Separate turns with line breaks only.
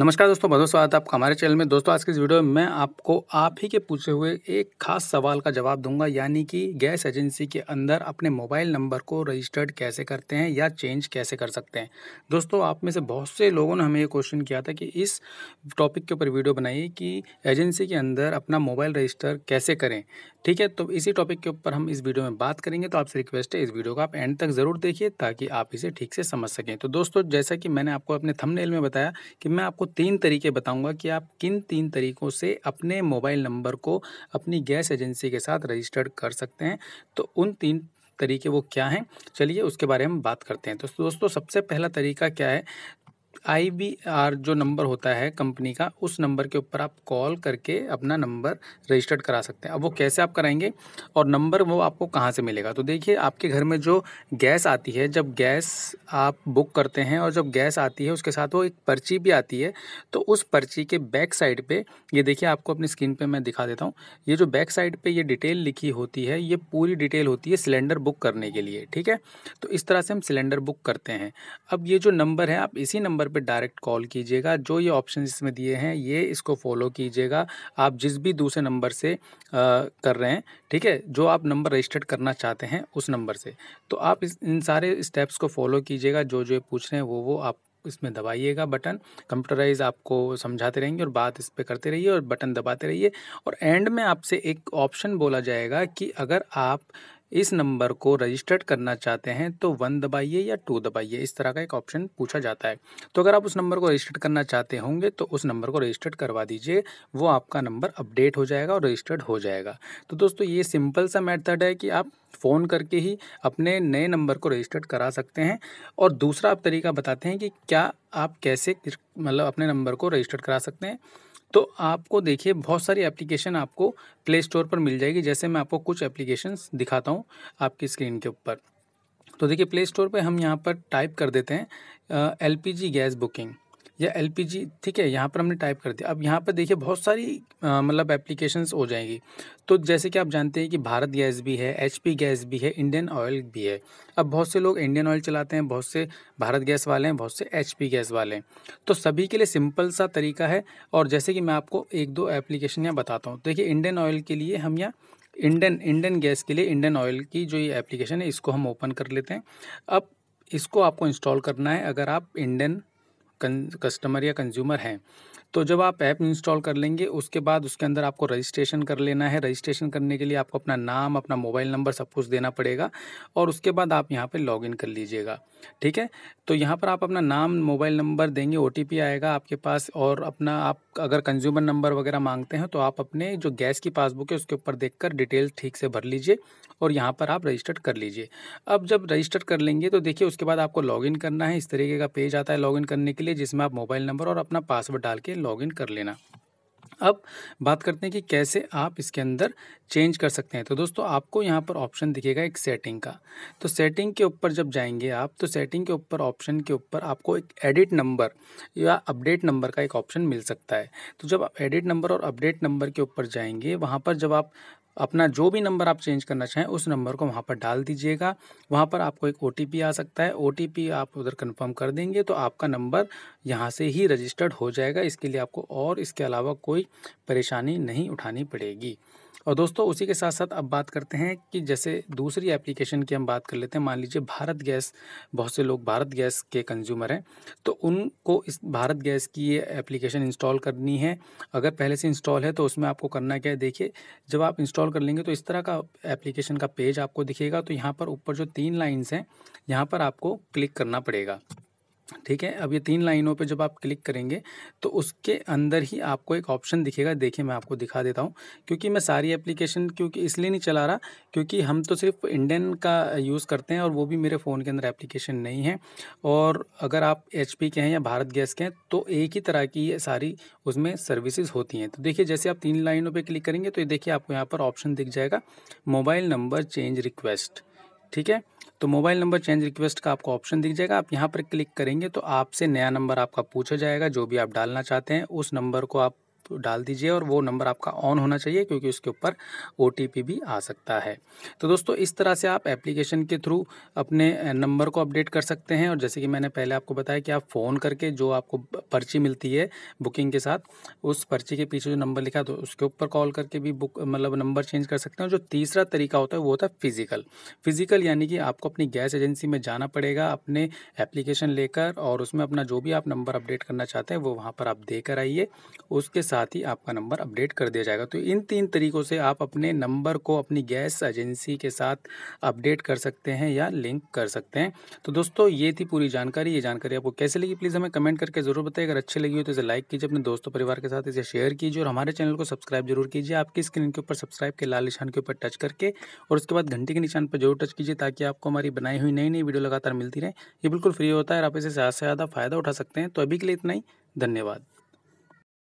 नमस्कार दोस्तों बहुत स्वागत है आपका हमारे चैनल में दोस्तों आज के इस वीडियो में मैं आपको आप ही के पूछे हुए एक खास सवाल का जवाब दूंगा यानी कि गैस एजेंसी के अंदर अपने मोबाइल नंबर को रजिस्टर्ड कैसे करते हैं या चेंज कैसे कर सकते हैं दोस्तों आप में से बहुत से लोगों ने हमें ये क्वेश्चन किया था कि इस टॉपिक के ऊपर वीडियो बनाइए कि एजेंसी के अंदर अपना मोबाइल रजिस्टर कैसे करें ठीक है तो इसी टॉपिक के ऊपर हम इस वीडियो में बात करेंगे तो आपसे रिक्वेस्ट है इस वीडियो को आप एंड तक ज़रूर देखिए ताकि आप इसे ठीक से समझ सकें तो दोस्तों जैसा कि मैंने आपको अपने थंबनेल में बताया कि मैं आपको तीन तरीके बताऊंगा कि आप किन तीन तरीक़ों से अपने मोबाइल नंबर को अपनी गैस एजेंसी के साथ रजिस्टर्ड कर सकते हैं तो उन तीन तरीके वो क्या हैं चलिए उसके बारे में बात करते हैं तो दोस्तों सबसे पहला तरीका क्या है आई बी आर जो नंबर होता है कंपनी का उस नंबर के ऊपर आप कॉल करके अपना नंबर रजिस्टर्ड करा सकते हैं अब वो कैसे आप कराएंगे और नंबर वो आपको कहाँ से मिलेगा तो देखिए आपके घर में जो गैस आती है जब गैस आप बुक करते हैं और जब गैस आती है उसके साथ वो एक पर्ची भी आती है तो उस पर्ची के बैक साइड पर ये देखिए आपको अपनी स्क्रीन पर मैं दिखा देता हूँ ये जो बैक साइड पर ये डिटेल लिखी होती है ये पूरी डिटेल होती है सिलेंडर बुक करने के लिए ठीक है तो इस तरह से हम सिलेंडर बुक करते हैं अब ये जो नंबर है आप इसी नंबर नंबर पर डायरेक्ट कॉल कीजिएगा जो ये ऑप्शन इसमें दिए हैं ये इसको फॉलो कीजिएगा आप जिस भी दूसरे नंबर से आ, कर रहे हैं ठीक है जो आप नंबर रजिस्टर्ड करना चाहते हैं उस नंबर से तो आप इस इन सारे स्टेप्स को फॉलो कीजिएगा जो जो पूछ रहे हैं वो वो आप इसमें दबाइएगा बटन कंप्यूटराइज आपको समझाते रहेंगे और बात इस पर करते रहिए और बटन दबाते रहिए और एंड में आपसे एक ऑप्शन बोला जाएगा कि अगर आप इस नंबर को रजिस्टर्ड करना चाहते हैं तो वन दबाइए या टू दबाइए इस तरह का एक ऑप्शन पूछा जाता है तो अगर आप उस नंबर को रजिस्टर्ड करना चाहते होंगे तो उस नंबर को रजिस्टर्ड करवा दीजिए वो आपका नंबर अपडेट हो जाएगा और रजिस्टर्ड हो जाएगा तो दोस्तों ये सिंपल सा मेथड है कि आप फ़ोन करके ही अपने नए नंबर को रजिस्टर्ड करा सकते हैं और दूसरा आप तरीका बताते हैं कि क्या आप कैसे मतलब अपने नंबर को रजिस्टर्ड करा सकते हैं तो आपको देखिए बहुत सारी एप्लीकेशन आपको प्ले स्टोर पर मिल जाएगी जैसे मैं आपको कुछ एप्लीकेशन दिखाता हूँ आपकी स्क्रीन के ऊपर तो देखिए प्ले स्टोर पर हम यहाँ पर टाइप कर देते हैं एल गैस बुकिंग या एल ठीक है यहाँ पर हमने टाइप कर दिया अब यहाँ पर देखिए बहुत सारी मतलब एप्लीकेशंस हो जाएंगी तो जैसे कि आप जानते हैं कि भारत गैस भी है एच गैस भी है इंडियन ऑयल भी है अब बहुत से लोग इंडियन ऑयल चलाते हैं बहुत से भारत गैस वाले हैं बहुत से एच गैस वाले हैं तो सभी के लिए सिंपल सा तरीका है और जैसे कि मैं आपको एक दो एप्लीकेशन यहाँ बताता हूँ देखिए इंडियन ऑयल के लिए हम यहाँ इंडियन इंडियन गैस के लिए इंडियन ऑयल की जो ये एप्लीकेशन है इसको हम ओपन कर लेते हैं अब इसको आपको इंस्टॉल करना है अगर आप इंडियन कस्टमर या कंज्यूमर हैं तो जब आप ऐप इंस्टॉल कर लेंगे उसके बाद उसके अंदर आपको रजिस्ट्रेशन कर लेना है रजिस्ट्रेशन करने के लिए आपको अपना नाम अपना मोबाइल नंबर सब कुछ देना पड़ेगा और उसके बाद आप यहाँ पर लॉगिन कर लीजिएगा ठीक है तो यहाँ पर आप अपना नाम मोबाइल नंबर देंगे ओ आएगा आपके पास और अपना आप अगर कंज्यूमर नंबर वगैरह मांगते हैं तो आप अपने जो गैस की पासबुक है उसके ऊपर देख डिटेल ठीक से भर लीजिए और यहाँ पर आप रजिस्टर्ड कर लीजिए अब जब रजिस्टर कर लेंगे तो देखिए उसके बाद आपको लॉगिन करना है इस तरीके का पेज आता है लॉगिन करने के लिए जिसमें आप मोबाइल नंबर और अपना पासवर्ड डाल के लॉगिन कर लेना अब बात करते हैं कि कैसे आप इसके अंदर चेंज कर सकते हैं तो दोस्तों आपको यहाँ पर ऑप्शन दिखेगा एक सेटिंग का तो सेटिंग के ऊपर जब जाएंगे आप तो सेटिंग के ऊपर ऑप्शन के ऊपर आपको एक एडिट नंबर या अपडेट नंबर का एक ऑप्शन मिल सकता है तो जब आप एडिट नंबर और अपडेट नंबर के ऊपर जाएंगे वहाँ पर जब आप अपना जो भी नंबर आप चेंज करना चाहें उस नंबर को वहाँ पर डाल दीजिएगा वहाँ पर आपको एक ओ आ सकता है ओ आप उधर कन्फर्म कर देंगे तो आपका नंबर यहाँ से ही रजिस्टर्ड हो जाएगा इसके लिए आपको और इसके अलावा कोई परेशानी नहीं उठानी पड़ेगी और दोस्तों उसी के साथ साथ अब बात करते हैं कि जैसे दूसरी एप्लीकेशन की हम बात कर लेते हैं मान लीजिए भारत गैस बहुत से लोग भारत गैस के कंज्यूमर हैं तो उनको इस भारत गैस की ये एप्लीकेशन इंस्टॉल करनी है अगर पहले से इंस्टॉल है तो उसमें आपको करना क्या है देखिए जब आप इंस्टॉल कर लेंगे तो इस तरह का एप्लीकेशन का पेज आपको दिखेगा तो यहाँ पर ऊपर जो तीन लाइन्स हैं यहाँ पर आपको क्लिक करना पड़ेगा ठीक है अब ये तीन लाइनों पे जब आप क्लिक करेंगे तो उसके अंदर ही आपको एक ऑप्शन दिखेगा देखिए मैं आपको दिखा देता हूँ क्योंकि मैं सारी एप्लीकेशन क्योंकि इसलिए नहीं चला रहा क्योंकि हम तो सिर्फ इंडियन का यूज़ करते हैं और वो भी मेरे फ़ोन के अंदर एप्लीकेशन नहीं है और अगर आप एच के हैं या भारत गैस के हैं तो एक ही तरह की ये सारी उसमें सर्विसेज होती हैं तो देखिए जैसे आप तीन लाइनों पर क्लिक करेंगे तो ये देखिए आपको यहाँ पर ऑप्शन दिख जाएगा मोबाइल नंबर चेंज रिक्वेस्ट ठीक है तो मोबाइल नंबर चेंज रिक्वेस्ट का आपको ऑप्शन दिख जाएगा आप यहाँ पर क्लिक करेंगे तो आपसे नया नंबर आपका पूछा जाएगा जो भी आप डालना चाहते हैं उस नंबर को आप तो डाल दीजिए और वो नंबर आपका ऑन होना चाहिए क्योंकि उसके ऊपर ओ भी आ सकता है तो दोस्तों इस तरह से आप एप्लीकेशन के थ्रू अपने नंबर को अपडेट कर सकते हैं और जैसे कि मैंने पहले आपको बताया कि आप फ़ोन करके जो आपको पर्ची मिलती है बुकिंग के साथ उस पर्ची के पीछे जो नंबर लिखा तो उसके ऊपर कॉल करके भी बुक मतलब नंबर चेंज कर सकते हैं जो तीसरा तरीका होता है वो होता है फिज़िकल फिज़िकल यानी कि आपको अपनी गैस एजेंसी में जाना पड़ेगा अपने एप्लीकेशन लेकर और उसमें अपना जो भी आप नंबर अपडेट करना चाहते हैं वो वहाँ पर आप देकर आइए उसके साथ ही आपका नंबर अपडेट कर दिया जाएगा तो इन तीन तरीक़ों से आप अपने नंबर को अपनी गैस एजेंसी के साथ अपडेट कर सकते हैं या लिंक कर सकते हैं तो दोस्तों ये थी पूरी जानकारी ये जानकारी आपको कैसे लगी प्लीज़ हमें कमेंट करके ज़रूर बताए अगर अच्छी लगी हो तो इसे लाइक कीजिए अपने दोस्तों परिवार के साथ इसे शेयर कीजिए और हमारे चैनल को सब्सक्राइब जरूर कीजिए आपकी स्क्रीन के ऊपर सब्सक्राइब के लाल निशान के ऊपर टच करके और उसके बाद घंटे के निशान पर जरूर टच कीजिए ताकि आपको हमारी बनाई हुई नई नई वीडियो लगातार मिलती रहे ये बिल्कुल फ्री होता है और आप इसे ज़्यादा से ज़्यादा फ़ायदा उठा सकते हैं तो अभी के लिए इतना ही धन्यवाद